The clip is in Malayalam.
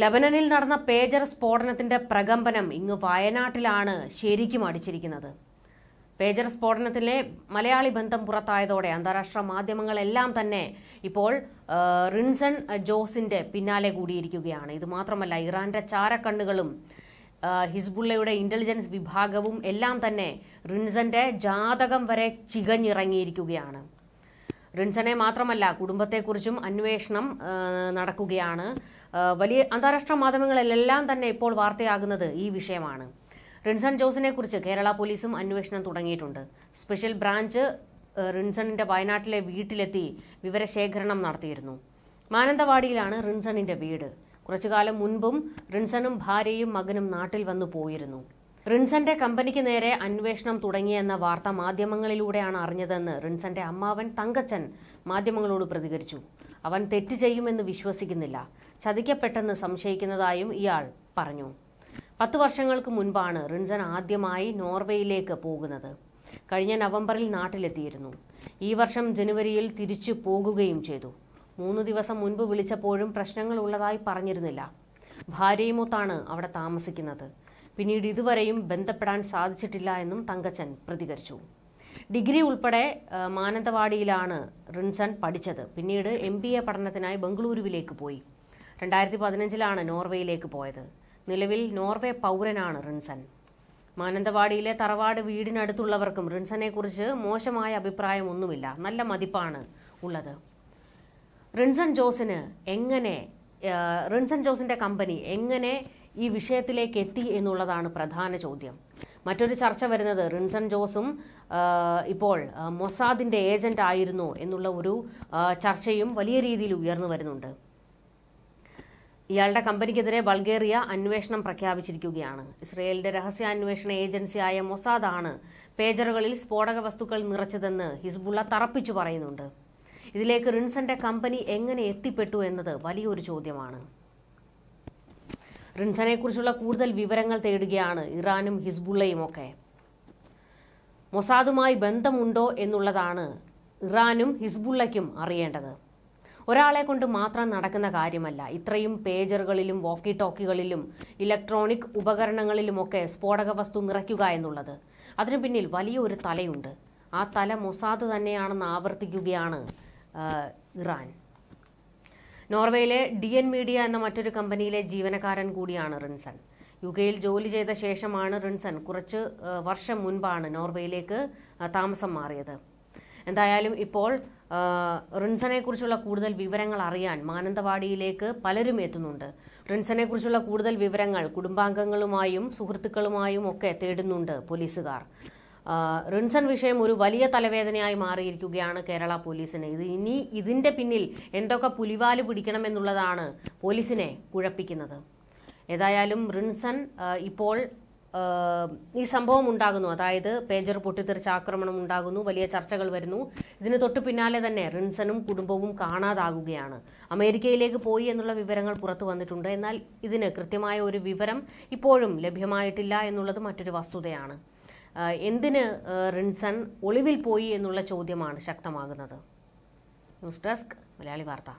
ലബനനിൽ നടന്ന പേജർ സ്ഫോടനത്തിന്റെ പ്രകമ്പനം ഇങ്ങ് വയനാട്ടിലാണ് ശരിക്കും അടിച്ചിരിക്കുന്നത് പേജർ സ്ഫോടനത്തിലെ മലയാളി ബന്ധം പുറത്തായതോടെ അന്താരാഷ്ട്ര മാധ്യമങ്ങളെല്ലാം തന്നെ ഇപ്പോൾ റിൻസൺ ജോസിന്റെ പിന്നാലെ കൂടിയിരിക്കുകയാണ് ഇത് മാത്രമല്ല ഇറാന്റെ ചാരക്കണ്ണുകളും ഹിസ്ബുള്ളയുടെ ഇന്റലിജൻസ് വിഭാഗവും എല്ലാം തന്നെ റിൻസന്റെ ജാതകം വരെ ചികഞ്ഞിറങ്ങിയിരിക്കുകയാണ് റിൻസനെ മാത്രമല്ല കുടുംബത്തെക്കുറിച്ചും അന്വേഷണം നടക്കുകയാണ് വലിയ അന്താരാഷ്ട്ര മാധ്യമങ്ങളിലെല്ലാം തന്നെ ഇപ്പോൾ വാർത്തയാകുന്നത് ഈ വിഷയമാണ് റിൻസൺ ജോസിനെ കുറിച്ച് കേരള പോലീസും അന്വേഷണം തുടങ്ങിയിട്ടുണ്ട് സ്പെഷ്യൽ ബ്രാഞ്ച് റിൻസണിന്റെ വയനാട്ടിലെ വീട്ടിലെത്തി വിവരശേഖരണം നടത്തിയിരുന്നു മാനന്തവാടിയിലാണ് റിൻസണിന്റെ വീട് കുറച്ചുകാലം മുൻപും റിൻസണും ഭാര്യയും മകനും നാട്ടിൽ വന്നു പോയിരുന്നു റിൻസന്റെ കമ്പനിക്ക് നേരെ അന്വേഷണം തുടങ്ങിയെന്ന വാർത്ത മാധ്യമങ്ങളിലൂടെയാണ് അറിഞ്ഞതെന്ന് റിൻസന്റെ അമ്മാവൻ തങ്കച്ചൻ മാധ്യമങ്ങളോട് പ്രതികരിച്ചു അവൻ തെറ്റ് ചെയ്യുമെന്ന് വിശ്വസിക്കുന്നില്ല ചതിക്കപ്പെട്ടെന്ന് സംശയിക്കുന്നതായും ഇയാൾ പറഞ്ഞു പത്ത് വർഷങ്ങൾക്ക് മുൻപാണ് റിൻസൻ ആദ്യമായി നോർവേയിലേക്ക് പോകുന്നത് കഴിഞ്ഞ നവംബറിൽ നാട്ടിലെത്തിയിരുന്നു ഈ വർഷം ജനുവരിയിൽ തിരിച്ചു പോകുകയും ചെയ്തു മൂന്ന് ദിവസം മുൻപ് വിളിച്ചപ്പോഴും പ്രശ്നങ്ങൾ ഉള്ളതായി പറഞ്ഞിരുന്നില്ല ഭാര്യയുമൊത്താണ് അവിടെ താമസിക്കുന്നത് പിന്നീട് ഇതുവരെയും ബന്ധപ്പെടാൻ സാധിച്ചിട്ടില്ല എന്നും തങ്കച്ചൻ പ്രതികരിച്ചു ഡിഗ്രി ഉൾപ്പെടെ മാനന്തവാടിയിലാണ് റിൻസൺ പഠിച്ചത് പിന്നീട് എം ബി എ പഠനത്തിനായി ബംഗളൂരുവിലേക്ക് പോയി രണ്ടായിരത്തി പതിനഞ്ചിലാണ് നോർവേയിലേക്ക് പോയത് നിലവിൽ നോർവേ പൗരനാണ് റിൻസൺ മാനന്തവാടിയിലെ തറവാട് വീടിനടുത്തുള്ളവർക്കും റിൻസനെക്കുറിച്ച് മോശമായ അഭിപ്രായമൊന്നുമില്ല നല്ല മതിപ്പാണ് ഉള്ളത് റിൻസൺ ജോസിന് എങ്ങനെ റിൻസൺ ജോസിൻ്റെ കമ്പനി എങ്ങനെ ഈ വിഷയത്തിലേക്ക് എത്തി എന്നുള്ളതാണ് പ്രധാന ചോദ്യം മറ്റൊരു ചർച്ച വരുന്നത് റിൻസൺ ജോസും ഇപ്പോൾ മൊസാദിന്റെ ഏജന്റ് ആയിരുന്നു എന്നുള്ള ഒരു ചർച്ചയും വലിയ രീതിയിൽ ഉയർന്നു വരുന്നുണ്ട് ഇയാളുടെ കമ്പനിക്കെതിരെ ബൾഗേറിയ അന്വേഷണം പ്രഖ്യാപിച്ചിരിക്കുകയാണ് ഇസ്രയേലിന്റെ രഹസ്യാന്വേഷണ ഏജൻസിയായ മൊസാദാണ് പേജറുകളിൽ സ്ഫോടക വസ്തുക്കൾ നിറച്ചതെന്ന് ഹിസ്ബുള്ള തറപ്പിച്ചു പറയുന്നുണ്ട് ഇതിലേക്ക് റിൻസന്റെ കമ്പനി എങ്ങനെ എത്തിപ്പെട്ടു എന്നത് വലിയൊരു ചോദ്യമാണ് റിൻസനെ കുറിച്ചുള്ള കൂടുതൽ വിവരങ്ങൾ തേടുകയാണ് ഇറാനും ഹിസ്ബുള്ളയും ഒക്കെ മൊസാദുമായി ബന്ധമുണ്ടോ എന്നുള്ളതാണ് ഇറാനും ഹിസ്ബുള്ളയ്ക്കും അറിയേണ്ടത് ഒരാളെ കൊണ്ട് മാത്രം നടക്കുന്ന കാര്യമല്ല ഇത്രയും പേജറുകളിലും വോക്കി ടോക്കികളിലും ഇലക്ട്രോണിക് ഉപകരണങ്ങളിലുമൊക്കെ സ്ഫോടക വസ്തു നിറയ്ക്കുക എന്നുള്ളത് അതിനു പിന്നിൽ വലിയ ഒരു തലയുണ്ട് ആ തല മൊസാദ് തന്നെയാണെന്ന് ആവർത്തിക്കുകയാണ് ഇറാൻ നോർവേയിലെ ഡി എൻ മീഡിയ എന്ന മറ്റൊരു കമ്പനിയിലെ ജീവനക്കാരൻ കൂടിയാണ് റിൻസൺ യു കെയിൽ ജോലി ചെയ്ത ശേഷമാണ് റിൻസൺ കുറച്ച് വർഷം മുൻപാണ് നോർവേയിലേക്ക് താമസം മാറിയത് എന്തായാലും ഇപ്പോൾ കുറിച്ചുള്ള കൂടുതൽ വിവരങ്ങൾ അറിയാൻ മാനന്തവാടിയിലേക്ക് പലരും എത്തുന്നുണ്ട് കുറിച്ചുള്ള കൂടുതൽ വിവരങ്ങൾ കുടുംബാംഗങ്ങളുമായും സുഹൃത്തുക്കളുമായും ഒക്കെ തേടുന്നുണ്ട് പോലീസുകാർ റിൻസൺ വിഷയം ഒരു വലിയ തലവേദനയായി മാറിയിരിക്കുകയാണ് കേരള പോലീസിന് ഇത് ഇനി ഇതിന്റെ പിന്നിൽ എന്തൊക്കെ പുലിവാല് പിടിക്കണമെന്നുള്ളതാണ് പോലീസിനെ കുഴപ്പിക്കുന്നത് ഏതായാലും റിൻസൺ ഇപ്പോൾ ഈ സംഭവം ഉണ്ടാകുന്നു അതായത് പേജർ പൊട്ടിത്തെറിച്ച ആക്രമണം ഉണ്ടാകുന്നു വലിയ ചർച്ചകൾ വരുന്നു ഇതിന് തൊട്ട് പിന്നാലെ തന്നെ റിൻസനും കുടുംബവും കാണാതാകുകയാണ് അമേരിക്കയിലേക്ക് പോയി എന്നുള്ള വിവരങ്ങൾ പുറത്തു വന്നിട്ടുണ്ട് എന്നാൽ ഇതിന് കൃത്യമായ ഒരു വിവരം ഇപ്പോഴും ലഭ്യമായിട്ടില്ല എന്നുള്ളത് മറ്റൊരു വസ്തുതയാണ് എന്തിന് റിൻസൺ ഒളിവിൽ പോയി എന്നുള്ള ചോദ്യമാണ് ശക്തമാകുന്നത് ന്യൂസ് ഡെസ്ക് മലയാളി വാർത്ത